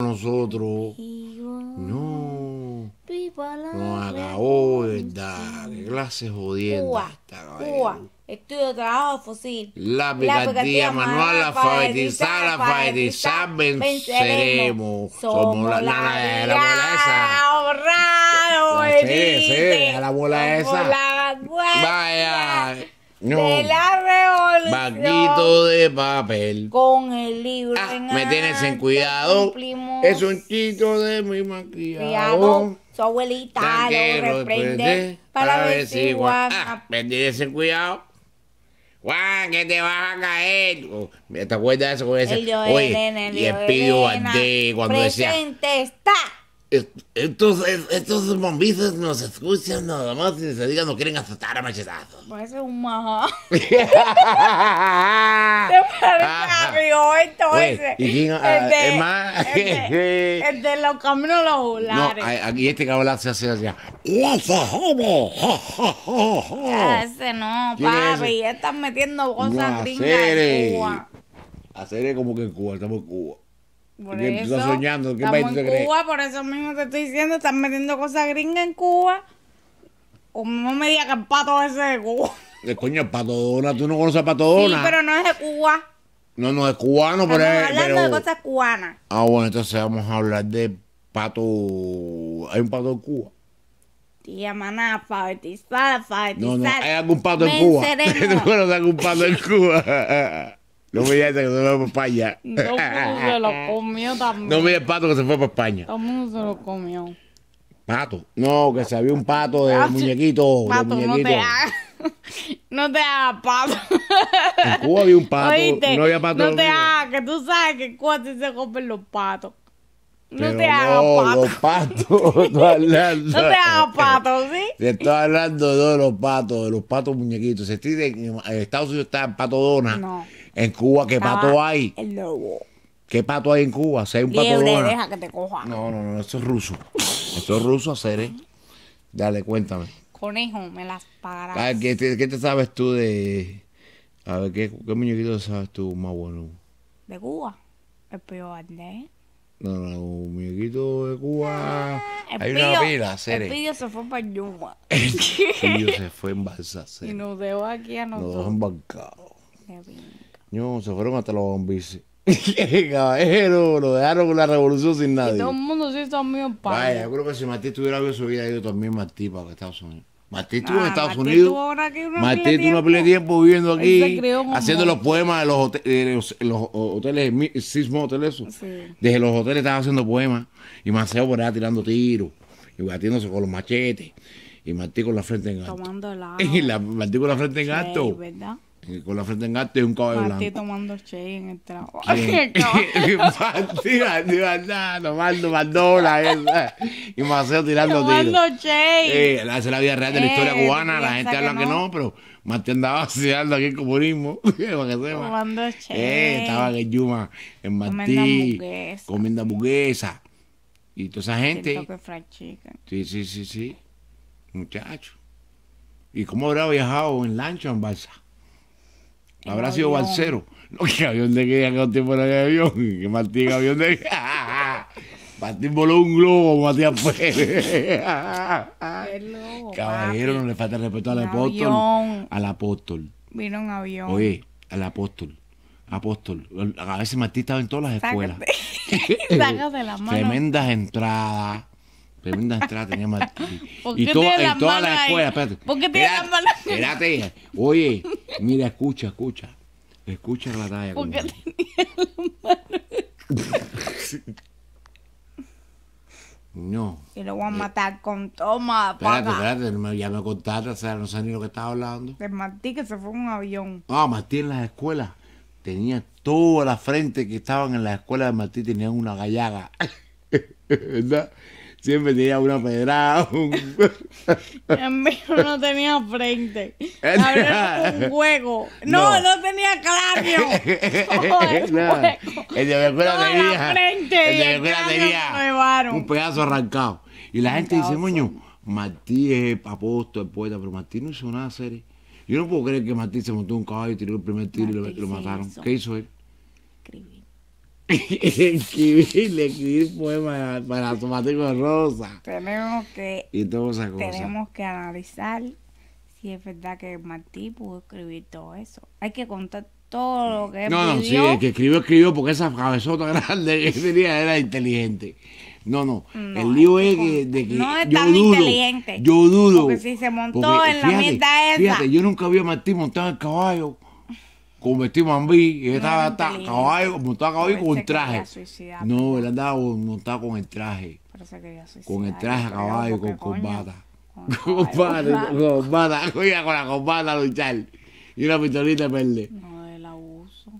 nosotros. No. Nos acabó, ¿verdad? Qué clase jodiendo. Estudio, de trabajo, fósil. La picardía manual, alfabetizar, alfabetizar, venceremos. Somos la, la, la, bola esa. Ahorrado, Sí, la bola esa. Vaya no. de la revolución. Vaquito de papel. Con el libro ah, Me tienes en cuidado. Es un chito de mi maquillado. Su abuelita lo pues, reprende ¿eh? para ver si ah, me tienes en cuidado. Guau, que te vas a caer. Oh, ¿Te acuerdas de eso? Con ese? y el Pío andé cuando presente decía... está. Estos, estos bombices nos escuchan nada más y se digan no quieren azotar a machetazos. Pues es un majo. Se parece a ese. Y es ah, El de, el de los caminos losulares. No, aquí este cabrón se hace así. Ah, ese no, papi. Estás están metiendo cosas gringas en eh, Cuba. Hacer eh, como que en Cuba, estamos en Cuba. Por que pues, eso, estás soñando. ¿Qué país en Cuba, por eso mismo te estoy diciendo, están metiendo cosas gringas en Cuba. O no me digas que el pato ese de Cuba. de eh, coño Dona? ¿Tú no conoces a Dona? Sí, pero no es de Cuba. No, no, es cubano, pero es... hablando de cosas cubanas. Ah, bueno, entonces vamos a hablar de pato... ¿Hay un pato en Cuba? Tía maná, alfabetizada, alfabetizada. No, no, hay algún pato en Cuba. bueno, conoces algún pato en Cuba. No me digas que se fue para España. No, pues, se lo comió también. No me el pato que se fue para España. Todo el mundo se lo comió. Pato. No, que se había un pato de ah, muñequito. Pato, no te hagas. No te hagas pato. En Cuba había un pato. no había pato. No te hagas, que tú sabes que en se comen los patos. No te hagas no, pato. Los patos, no te hagas pato, ¿sí? Te estoy hablando de los patos, de los patos muñequitos. Si en Estados Unidos está el pato dona. No en Cuba, ¿qué ah, pato hay? El lobo. ¿Qué pato hay en Cuba? Si hay un deja que te coja. No, no, no, eso es ruso. Esto es ruso hacer, ¿eh? Dale, cuéntame. Conejo, me las pagarás. A ah, ¿qué, ¿qué, te, sabes tú de...? A ver, ¿qué, qué muñequito sabes tú más bueno? De Cuba. El pío Valdés. No, no, muñequito de Cuba. Ah, hay una pila, Cere. El pío se fue para Yuma. el pío se fue en balsa, Y nos dejó aquí a nosotros. Nos dejó embarcados se fueron hasta los zombies. Caballero, lo dejaron con la revolución sin nadie. todo el mundo sí está para. Vaya, yo creo que si Martí tuviera visto su vida, yo también Martí para Estados Unidos. Martí estuvo en ah, Estados Unidos. Martí tuvo una pila tiempo viviendo aquí, haciendo los poemas de los, hotel, los, hoteles, Desde los hoteles estaba haciendo poemas y Maceo por allá tirando tiros y batiéndose con los machetes y Martí con la frente en alto. Tomando Y Martí con la frente en alto. ¿verdad? Con la frente en gato y un cabello Martí tomando che en el trabajo. Martí, Martí, Martí, tomando mandola. Esa. Y Maceo tirando tiros. Tomando che. esa es la vida real de la historia cubana. La gente habla que no, pero Mati andaba tirando aquí el comunismo. Tomando che. Eh, estaba en Yuma, en Martí. Comiendo hamburguesa. Y toda esa gente. sí, sí, sí, sí. Muchacho. ¿Y cómo habrá viajado en lancha en balsa? Habrá sido balcero. No, que avión de que ya tiempo en avión. Que Martín, avión de que. Martín voló un globo, Matías Caballero, no le falta respeto al apóstol. Al apóstol. Vino un avión. Oye, al apóstol. Apóstol. A veces Martín estaba en todas las escuelas. Sácate la mano. Tremendas entradas. Tremendas entradas tenía Martín. ¿Por qué y, tiene En todas las escuelas. Espérate. ¿Por qué tiene las manos? Espérate. Oye. Mira, escucha, escucha. Escucha la talla. Porque No. Y lo voy a matar con toma. Espérate, espérate, ya me contaste, o sea, no sé ni lo que estaba hablando. De Martí que se fue en un avión. Ah, Martí en las escuelas tenía toda la frente que estaban en la escuela de Martí, tenían una gallaga. ¿Verdad? Siempre tenía una pedrada. Un... El no tenía frente. Eh, Abrió un hueco. No, no, tenía cráneo. El de mi escuela tenía. Frente el de escuela tenía. Un pedazo arrancado. Y la gente dice, moño, Martí es apóstol, poeta, pero Martí no hizo nada serio. Yo no puedo creer que Martí se montó un caballo y tiró el primer tiro y lo, mataron. ¿Qué hizo él? escribir, escribir poemas para de Rosa. Tenemos que. Tenemos que analizar si es verdad que Martí pudo escribir todo eso. Hay que contar todo lo que No, no, sí, el que escribió, escribió porque esa cabezota grande que tenía era inteligente. No, no, el lío es que, de que no es yo tan dudo, inteligente. Yo dudo. Porque si se montó en la mierda esa. Fíjate, yo nunca vi a Martí montado en caballo con vestido mambí y estaba hasta caballo, montado a caballo con un traje. no, pues. él andaba montado con el traje. Con el traje a caballo, con combata Con combata, con combada, con la combata a luchar. Y una pistolita verde. No, del abuso.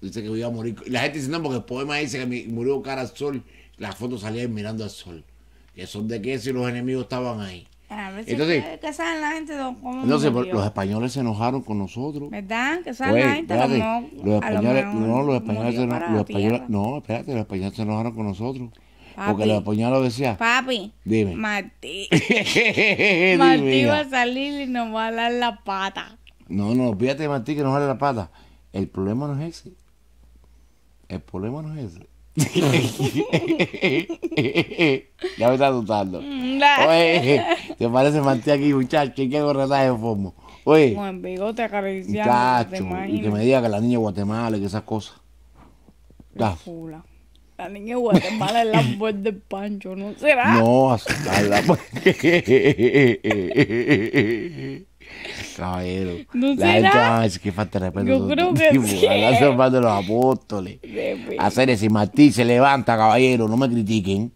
Dice que voy a morir. La gente dice, no, porque el poema dice que murió cara al sol. Las fotos salían mirando al sol. Que son de qué si los enemigos estaban ahí. Entonces, los españoles se enojaron con nosotros. ¿Verdad? Que saben pues, la gente los españoles, no, los españoles, se, no, espérate, los españoles se enojaron con nosotros. porque los españoles decían. Papi. Dime. Martí. Martí va a salir y nos va a dar la pata. No, no, fíjate Martí que nos va a dar la pata. El problema no es ese. El problema no es ese. ya me está asustando. Mm, Oye, te parece manté aquí, muchacho. Qué gorreta de fomo. Oye. Con bigote acariciado y que me diga que la niña de Guatemala y que esas cosas. La, niña de Guatemala es la mujer del Pancho, ¿no será? No, asustarla. Caballero. ¿No la qué es que falta respeto. Yo creo que sí. de los apóstoles. Pues. Hacer ese Martí se levanta, caballero. No me critiquen.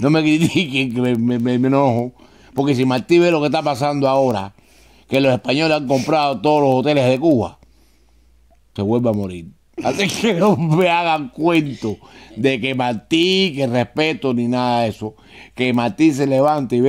No me critiquen, que me, enojo. Porque si Martí ve lo que está pasando ahora, que los españoles han comprado todos los hoteles de Cuba, se vuelve a morir. Así que no me hagan cuento de que Martí, que respeto ni nada de eso, que Martí se levanta y ve